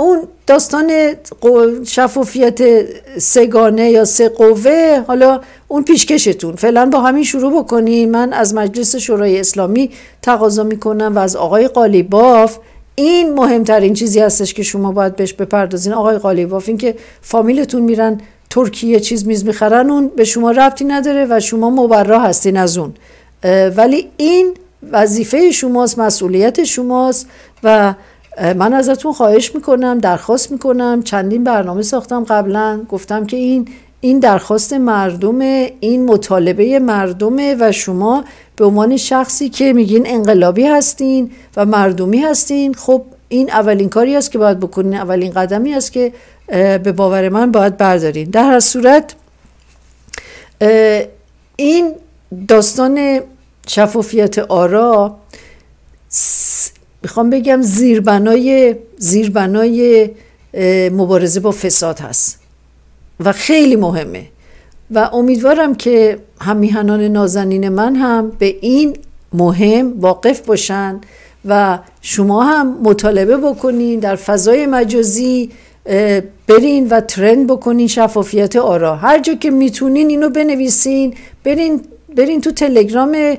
اون داستان شفافیت سگانه یا سه قوه حالا اون پیشکشتون فعلا با همین شروع بکنین من از مجلس شورای اسلامی تقاضا میکنم و از آقای قالیباف این مهمترین چیزی هستش که شما باید بهش بپردازین آقای قالیباف اینکه که فامیلتون میرن ترکیه چیز میز میخرن اون به شما ربطی نداره و شما مبرا هستین از اون ولی این وظیفه شماست مسئولیت شماست و من ازتون خواهش میکنم درخواست میکنم چندین برنامه ساختم قبلا گفتم که این این درخواست مردمه این مطالبه مردمه و شما به عنوان شخصی که میگین انقلابی هستین و مردمی هستین خب این اولین کاری است که باید بکنین اولین قدمی است که به باور من باید بردارین در هر صورت این داستان شفافیت آرا میخوام بگم زیربنای زیربنای مبارزه با فساد هست و خیلی مهمه و امیدوارم که همیهنان نازنین من هم به این مهم واقف باشن و شما هم مطالبه بکنین در فضای مجازی برین و ترند بکنین شفافیت آرا هر جا که میتونین اینو بنویسین برین برین تو تلگرام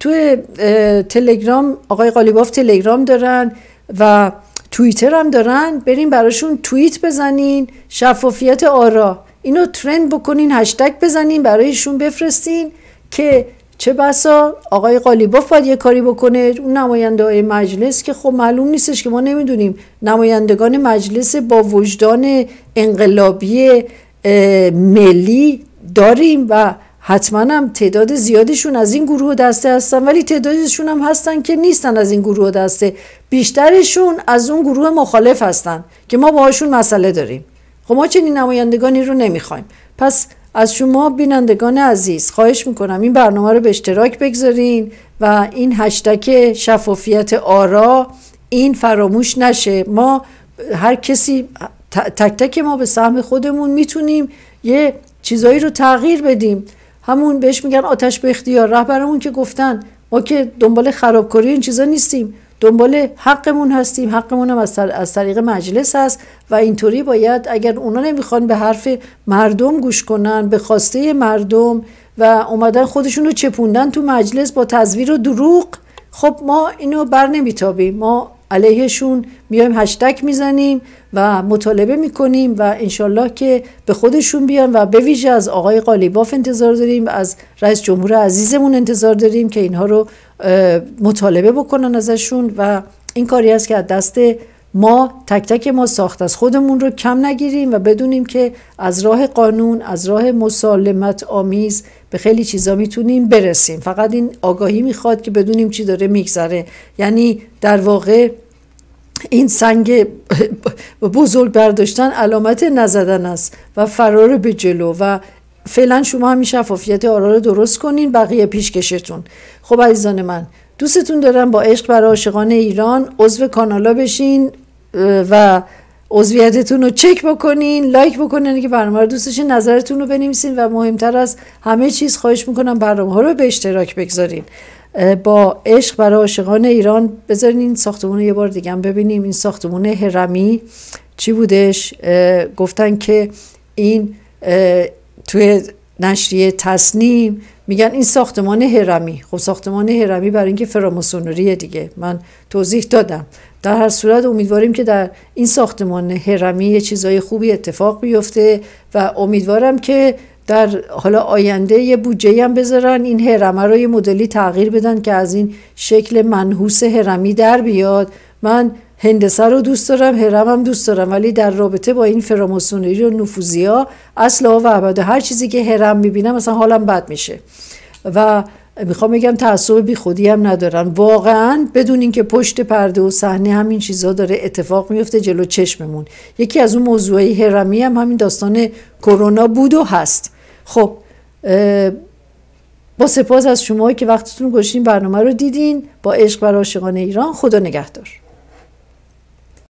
تو تلگرام آقای قالیباف تلگرام دارن و توییتر هم دارن برین براشون توییت بزنین شفافیت آرا اینو ترند بکنین هشتگ بزنین برایشون بفرستین که چه بسا آقای قالیباف باید یه کاری بکنه اون نماینده مجلس که خب معلوم نیستش که ما نمیدونیم نمایندگان مجلس با وجدان انقلابی ملی داریم و حتما هم تعداد زیادشون از این گروه دسته هستن ولی تعدادشون هم هستن که نیستن از این گروه دسته بیشترشون از اون گروه مخالف هستن که ما باهاشون مسئله داریم خب ما چنین نمایندگانی رو نمیخوایم پس از شما بینندگان عزیز خواهش میکنم این برنامه رو به اشتراک بگذارین و این هشتک شفافیت آرا این فراموش نشه ما هر کسی تک تک ما به سهم خودمون میتونیم یه چیزایی رو تغییر بدیم همون بهش میگن آتش به اختیار رهبرمون که گفتن ما که دنبال خرابکاری این چیزا نیستیم دنبال حقمون هستیم حقمون هم از, طریق مجلس هست و اینطوری باید اگر اونا نمیخوان به حرف مردم گوش کنن به خواسته مردم و اومدن خودشون رو چپوندن تو مجلس با تزویر و دروغ خب ما اینو بر نمیتابیم ما علیهشون میایم هشتک میزنیم و مطالبه میکنیم و انشالله که به خودشون بیان و به ویژه از آقای قالیباف انتظار داریم از رئیس جمهور عزیزمون انتظار داریم که اینها رو مطالبه بکنن ازشون و این کاری است که از دست ما تک تک ما ساخت از خودمون رو کم نگیریم و بدونیم که از راه قانون از راه مسالمت آمیز به خیلی چیزا میتونیم برسیم فقط این آگاهی میخواد که بدونیم چی داره میگذره یعنی در واقع این سنگ بزرگ برداشتن علامت نزدن است و فرار به جلو و فعلا شما همین شفافیت آرا رو درست کنین بقیه پیشکشتون خب عزیزان من دوستتون دارم با عشق برای عاشقان ایران عضو کانالا بشین و عضویتتون رو چک بکنین لایک بکنین که برنامه رو دوست نظرتون رو بنویسین و مهمتر از همه چیز خواهش میکنم برنامه ها رو به اشتراک بگذارین با عشق برای عاشقان ایران بذارین این ساختمون یه بار دیگه ببینیم این ساختمان هرمی چی بودش گفتن که این توی نشریه تصنیم میگن این ساختمان هرمی خب ساختمان هرمی برای اینکه فراماسونریه دیگه من توضیح دادم در هر صورت امیدواریم که در این ساختمان هرمی چیزای خوبی اتفاق بیفته و امیدوارم که در حالا آینده یه بودجه هم بذارن این هرمه رو یه مدلی تغییر بدن که از این شکل منحوس هرمی در بیاد من هندسه رو دوست دارم هم دوست دارم ولی در رابطه با این فراموسونری و ها اصلا و عبده هر چیزی که هرم میبینم مثلا حالا بد میشه و میخوام بگم تعصب بی خودی هم ندارن واقعا بدون اینکه پشت پرده و صحنه همین چیزا داره اتفاق میفته جلو چشممون یکی از اون موضوعی هرمی هم همین داستان کرونا بود و هست خب با سپاس از شما که وقتتون گشتین برنامه رو دیدین با عشق و عاشقان ایران خدا نگهدار